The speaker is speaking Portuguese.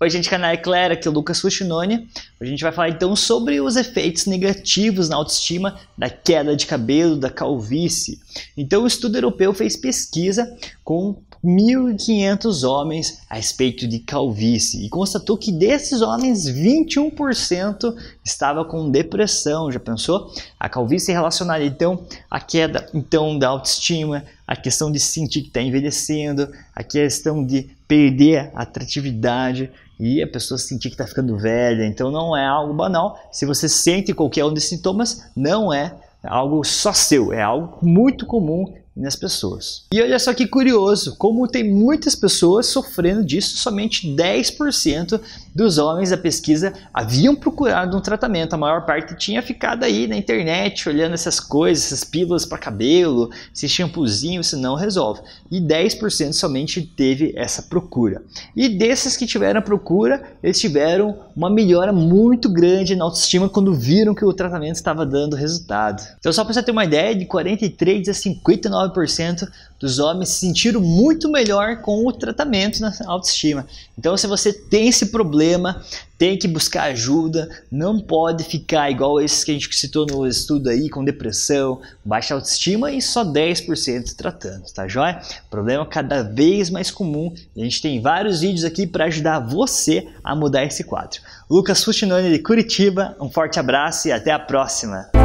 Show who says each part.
Speaker 1: Oi, gente, canal é Clara, aqui é o Lucas Fuchinone. A gente vai falar então sobre os efeitos negativos na autoestima da queda de cabelo, da calvície. Então, o estudo europeu fez pesquisa com 1.500 homens a respeito de calvície e constatou que desses homens 21% estava com depressão. Já pensou? A calvície relacionada então à queda então da autoestima, a questão de sentir que está envelhecendo, a questão de perder a atratividade e a pessoa sentir que está ficando velha. Então não é algo banal. Se você sente qualquer um desses sintomas, não é algo só seu, é algo muito comum nas pessoas. E olha só que curioso, como tem muitas pessoas sofrendo disso, somente 10% dos homens da pesquisa haviam procurado um tratamento. A maior parte tinha ficado aí na internet olhando essas coisas, essas pílulas para cabelo, esse shampoozinho, isso não resolve. E 10% somente teve essa procura. E desses que tiveram procura, eles tiveram uma melhora muito grande na autoestima quando viram que o tratamento estava dando resultado. Então só para você ter uma ideia, de 43 a 59 59% dos homens se sentiram muito melhor com o tratamento na autoestima. Então, se você tem esse problema, tem que buscar ajuda, não pode ficar igual esses que a gente citou no estudo aí, com depressão, baixa autoestima e só 10% tratando, tá joia? Problema cada vez mais comum. A gente tem vários vídeos aqui para ajudar você a mudar esse quadro. Lucas Fustinoni de Curitiba, um forte abraço e até a próxima!